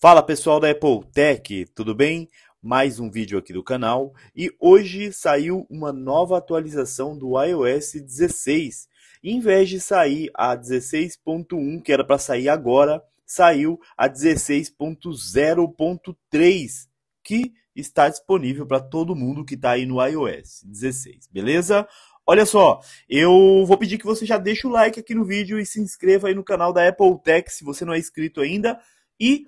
Fala pessoal da Apple Tech, tudo bem? Mais um vídeo aqui do canal e hoje saiu uma nova atualização do iOS 16. Em vez de sair a 16.1 que era para sair agora, saiu a 16.0.3 que está disponível para todo mundo que está aí no iOS 16, beleza? Olha só, eu vou pedir que você já deixe o like aqui no vídeo e se inscreva aí no canal da Apple Tech se você não é inscrito ainda. E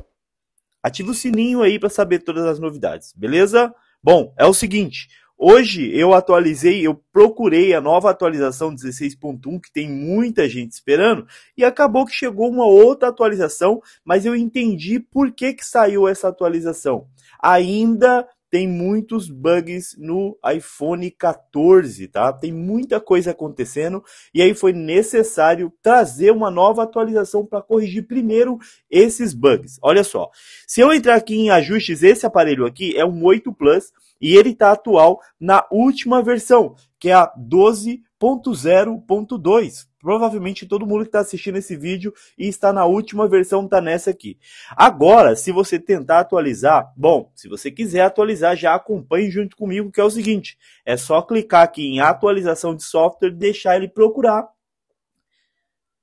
Ative o sininho aí para saber todas as novidades, beleza? Bom, é o seguinte, Hoje eu atualizei, eu procurei a nova atualização 16.1 que tem muita gente esperando e acabou que chegou uma outra atualização, mas eu entendi por que que saiu essa atualização. Ainda tem muitos bugs no iPhone 14, tá? Tem muita coisa acontecendo e aí foi necessário trazer uma nova atualização para corrigir primeiro esses bugs. Olha só, se eu entrar aqui em ajustes, esse aparelho aqui é um 8 Plus e ele está atual na última versão, que é a 12.0.2 provavelmente todo mundo que está assistindo esse vídeo e está na última versão está nessa aqui. Agora, se você tentar atualizar, bom, se você quiser atualizar, já acompanhe junto comigo, que é o seguinte, é só clicar aqui em atualização de software, deixar ele procurar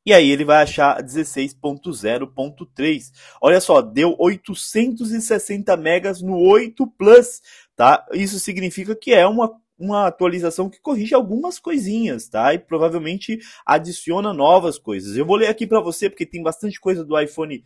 e aí ele vai achar 16.0.3. Olha só, deu 860 megas no 8 Plus, tá? Isso significa que é uma uma atualização que corrige algumas coisinhas, tá? E provavelmente adiciona novas coisas. Eu vou ler aqui para você porque tem bastante coisa do iPhone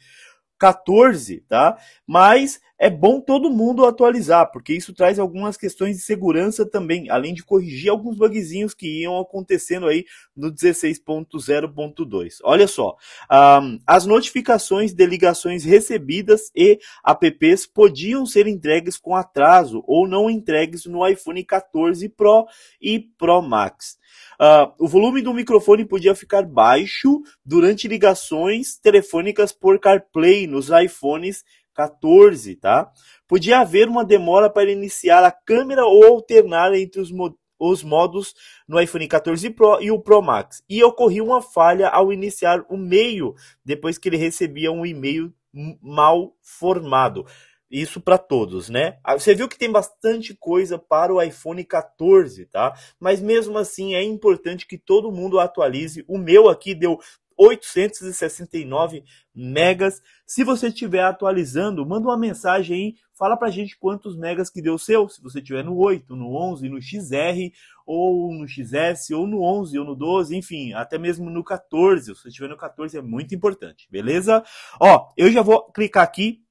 14, tá? Mas é bom todo mundo atualizar, porque isso traz algumas questões de segurança também, além de corrigir alguns bugzinhos que iam acontecendo aí no 16.0.2. Olha só, um, as notificações de ligações recebidas e apps podiam ser entregues com atraso ou não entregues no iPhone 14 Pro e Pro Max. Uh, o volume do microfone podia ficar baixo durante ligações telefônicas por CarPlay nos iPhones 14, tá? Podia haver uma demora para iniciar a câmera ou alternar entre os, mo os modos no iPhone 14 Pro e o Pro Max. E ocorria uma falha ao iniciar o meio, depois que ele recebia um e-mail mal formado. Isso para todos, né? Ah, você viu que tem bastante coisa para o iPhone 14, tá? Mas mesmo assim é importante que todo mundo atualize. O meu aqui deu 869 megas. Se você estiver atualizando, manda uma mensagem aí, fala pra gente quantos megas que deu o seu, se você tiver no 8, no 11, no XR, ou no XS, ou no 11, ou no 12, enfim, até mesmo no 14, se você estiver no 14 é muito importante, beleza? Ó, eu já vou clicar aqui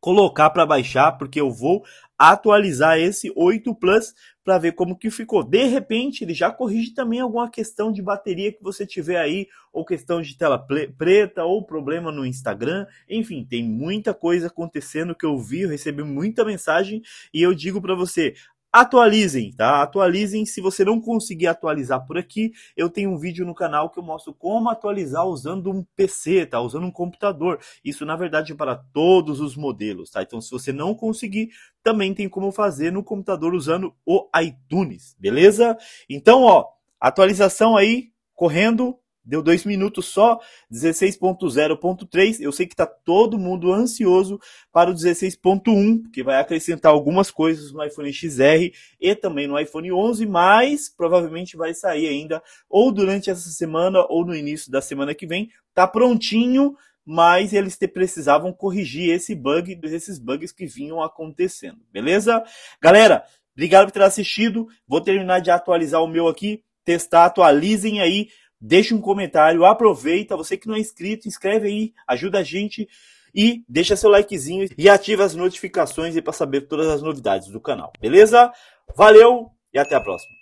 colocar para baixar, porque eu vou atualizar esse 8 Plus para ver como que ficou. De repente, ele já corrige também alguma questão de bateria que você tiver aí, ou questão de tela preta, ou problema no Instagram. Enfim, tem muita coisa acontecendo que eu vi, eu recebi muita mensagem e eu digo para você, atualizem, tá? Atualizem. Se você não conseguir atualizar por aqui, eu tenho um vídeo no canal que eu mostro como atualizar usando um PC, tá? Usando um computador. Isso, na verdade, é para todos os modelos, tá? Então, se você não conseguir, também tem como fazer no computador usando o iTunes, beleza? Então, ó, atualização aí, correndo, Deu dois minutos só, 16.0.3. Eu sei que está todo mundo ansioso para o 16.1, que vai acrescentar algumas coisas no iPhone XR e também no iPhone 11, mas provavelmente vai sair ainda ou durante essa semana ou no início da semana que vem. Tá prontinho, mas eles precisavam corrigir esse bug, esses bugs que vinham acontecendo, beleza? Galera, obrigado por ter assistido. Vou terminar de atualizar o meu aqui testar, atualizem aí deixa um comentário, aproveita, você que não é inscrito, inscreve aí, ajuda a gente e deixa seu likezinho e ativa as notificações para saber todas as novidades do canal, beleza? Valeu e até a próxima.